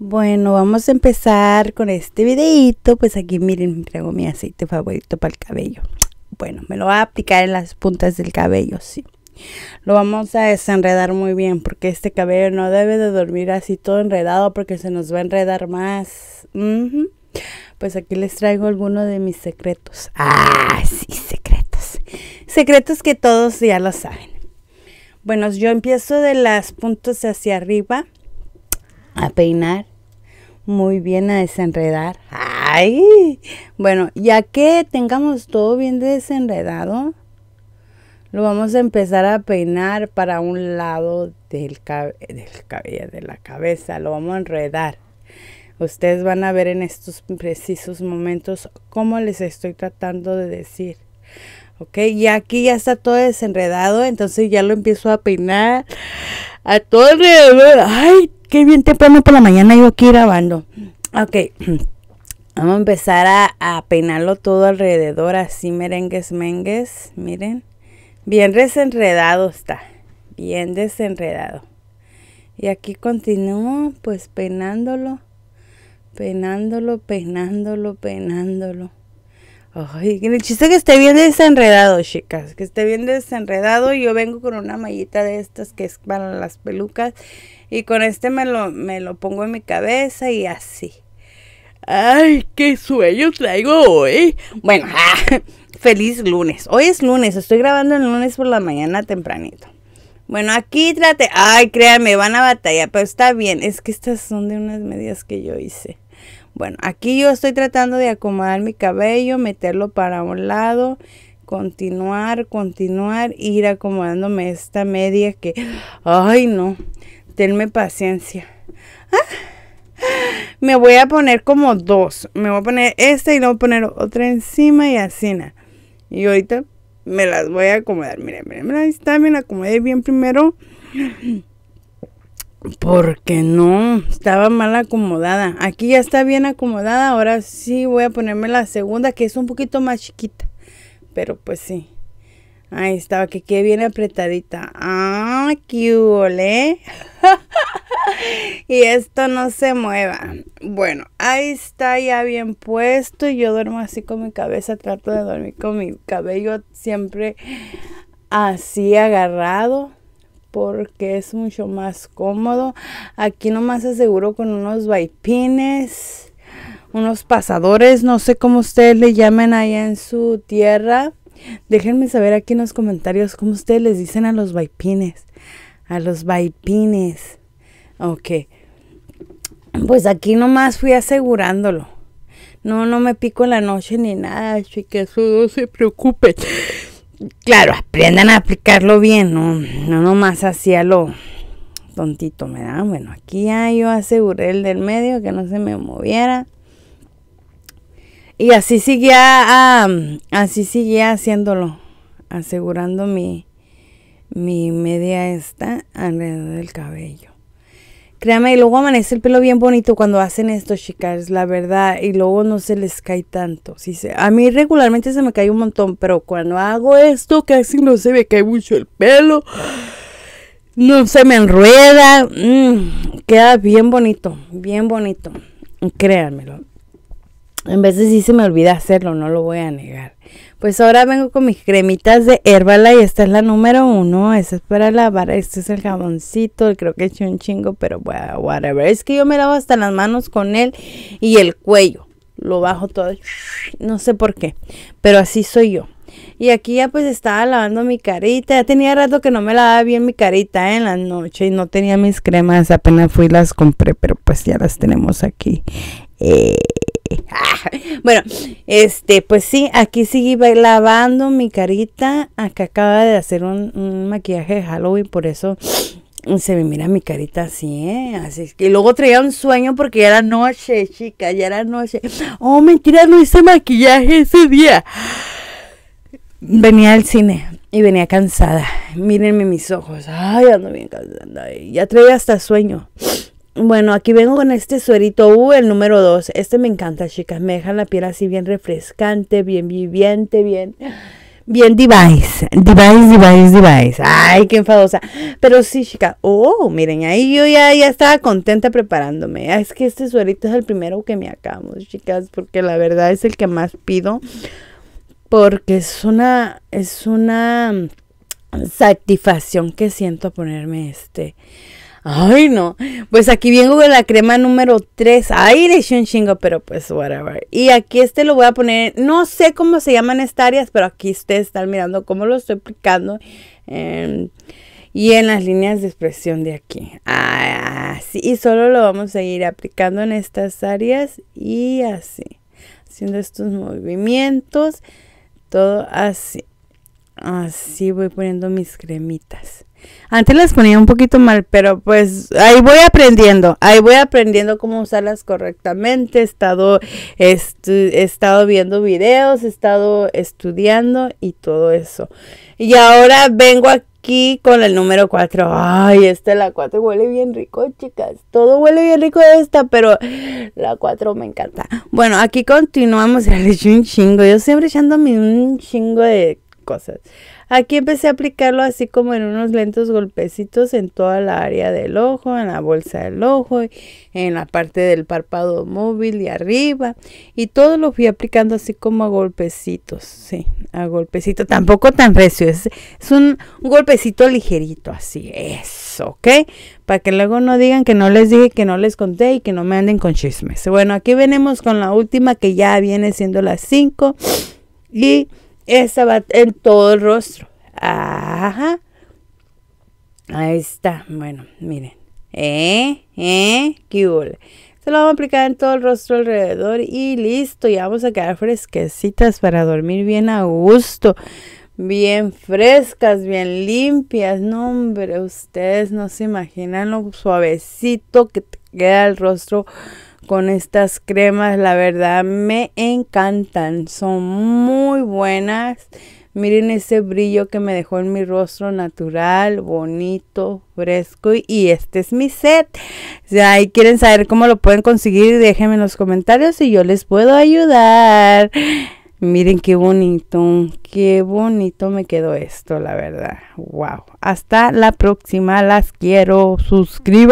Bueno, vamos a empezar con este videito. Pues aquí miren, traigo mi aceite favorito para el cabello. Bueno, me lo voy a aplicar en las puntas del cabello, sí. Lo vamos a desenredar muy bien porque este cabello no debe de dormir así todo enredado porque se nos va a enredar más. Pues aquí les traigo algunos de mis secretos. Ah, sí, secretos. Secretos que todos ya lo saben. Bueno, yo empiezo de las puntas hacia arriba a peinar, muy bien a desenredar. ¡Ay! Bueno, ya que tengamos todo bien desenredado, lo vamos a empezar a peinar para un lado del, cabello, de la cabeza. Lo vamos a enredar. Ustedes van a ver en estos precisos momentos cómo les estoy tratando de decir. Ok, y aquí ya está todo desenredado, entonces ya lo empiezo a peinar a todo alrededor. ¡Ay, Qué bien temprano por la mañana yo aquí grabando. Ok, vamos a empezar a, a peinarlo todo alrededor, así merengues, mengues, miren. Bien desenredado está, bien desenredado. Y aquí continúo pues peinándolo, peinándolo, peinándolo, peinándolo. Ay, el chiste que esté bien desenredado, chicas, que esté bien desenredado. Yo vengo con una mallita de estas que es para las pelucas y con este me lo, me lo pongo en mi cabeza y así. Ay, qué sueño traigo hoy. Bueno, ah, feliz lunes. Hoy es lunes, estoy grabando el lunes por la mañana tempranito. Bueno, aquí trate. Ay, créanme, van a batalla. pero está bien. Es que estas son de unas medias que yo hice. Bueno, aquí yo estoy tratando de acomodar mi cabello, meterlo para un lado, continuar, continuar, ir acomodándome esta media que, ay no, tenme paciencia. Ah, me voy a poner como dos, me voy a poner esta y luego poner otra encima y así. Y ahorita me las voy a acomodar, miren, miren, miren, ahí me la acomodé bien primero. Porque no, estaba mal acomodada. Aquí ya está bien acomodada. Ahora sí voy a ponerme la segunda, que es un poquito más chiquita. Pero pues sí. Ahí estaba, que quede bien apretadita. ¡Ah, qué ¿eh? y esto no se mueva. Bueno, ahí está ya bien puesto. y Yo duermo así con mi cabeza. Trato de dormir con mi cabello siempre así agarrado porque es mucho más cómodo. Aquí nomás aseguro con unos vaipines, unos pasadores, no sé cómo ustedes le llamen ahí en su tierra. Déjenme saber aquí en los comentarios cómo ustedes les dicen a los vaipines. A los vaipines. Ok. Pues aquí nomás fui asegurándolo. No, no me pico en la noche ni nada, así que no se preocupen claro, aprendan a aplicarlo bien, no, no nomás hacía lo tontito, me da. Bueno, aquí ya yo aseguré el del medio que no se me moviera. Y así seguía, así haciéndolo, asegurando mi, mi media esta alrededor del cabello. Créame, y luego amanece el pelo bien bonito cuando hacen esto, chicas, la verdad. Y luego no se les cae tanto. Si a mí regularmente se me cae un montón, pero cuando hago esto casi no se me cae mucho el pelo. No se me enrueda. Mm, queda bien bonito, bien bonito. Créanmelo. En veces sí se me olvida hacerlo, no lo voy a negar. Pues ahora vengo con mis cremitas de y Esta es la número uno. esa es para lavar. Este es el jaboncito. Creo que eché un chingo, pero bueno, whatever. Es que yo me lavo hasta las manos con él y el cuello. Lo bajo todo. No sé por qué, pero así soy yo. Y aquí ya pues estaba lavando mi carita. Ya tenía rato que no me lavaba bien mi carita ¿eh? en la noche y no tenía mis cremas. Apenas fui y las compré, pero pues ya las tenemos aquí. Eh bueno, este, pues sí, aquí seguí lavando mi carita. Acá acaba de hacer un, maquillaje de Halloween, por eso se me mira mi carita así, ¿eh? Así que luego traía un sueño porque ya era noche, chica, ya era noche. Oh, mentira, no hice maquillaje ese día. Venía al cine y venía cansada. Mírenme mis ojos. Ay, ando bien cansada. Ya traía hasta sueño. Bueno, aquí vengo con este suerito el número 2. Este me encanta, chicas. Me deja la piel así bien refrescante, bien viviente, bien... Bien, device, device, device, device. Ay, qué enfadosa. Pero sí, chicas. Oh, miren, ahí yo ya, ya estaba contenta preparándome. Ah, es que este suerito es el primero que me acabo, chicas, porque la verdad es el que más pido. Porque es una, es una satisfacción que siento ponerme este. Ay, no. Pues aquí viene la crema número 3. Ay, le un chingo, pero pues whatever. Y aquí este lo voy a poner, no sé cómo se llaman estas áreas, pero aquí ustedes están mirando cómo lo estoy aplicando. Em, y en las líneas de expresión de aquí. Así. Ah, y solo lo vamos a ir aplicando en estas áreas y así. Haciendo estos movimientos. Todo así. Así ah, voy poniendo mis cremitas. Antes las ponía un poquito mal, pero pues ahí voy aprendiendo. Ahí voy aprendiendo cómo usarlas correctamente. He estado, he estado viendo videos, he estado estudiando y todo eso. Y ahora vengo aquí con el número 4. Ay, esta la 4 huele bien rico, chicas. Todo huele bien rico esta, pero la 4 me encanta. Bueno, aquí continuamos. un chingo. Yo siempre echando un chingo de cosas. Aquí empecé a aplicarlo así como en unos lentos golpecitos en toda la área del ojo, en la bolsa del ojo, en la parte del párpado móvil y arriba. Y todo lo fui aplicando así como a golpecitos, sí, a golpecito Tampoco tan recio, es, un, golpecito ligerito, así, eso, ¿ok? Para que luego no digan que no les dije, que no les conté y que no me anden con chismes. Bueno, aquí venimos con la última que ya viene siendo las 5 y esta va en todo el rostro. Ajá. Ahí está. Bueno, miren. ¿Eh? ¿Eh? ¿Qué Se lo vamos a aplicar en todo el rostro alrededor y listo. Ya vamos a quedar fresquecitas para dormir bien a gusto. Bien frescas, bien limpias. No, hombre, ustedes no se imaginan lo suavecito que te queda el rostro con estas cremas. La verdad me encantan. Son muy buenas. Miren ese brillo que me dejó en mi rostro natural, bonito, fresco. Y este es mi set. Si ahí quieren saber cómo lo pueden conseguir, déjenme en los comentarios y yo les puedo ayudar. Miren qué bonito, qué bonito me quedó esto, la verdad. Wow. Hasta la próxima, las quiero. Suscríbanse.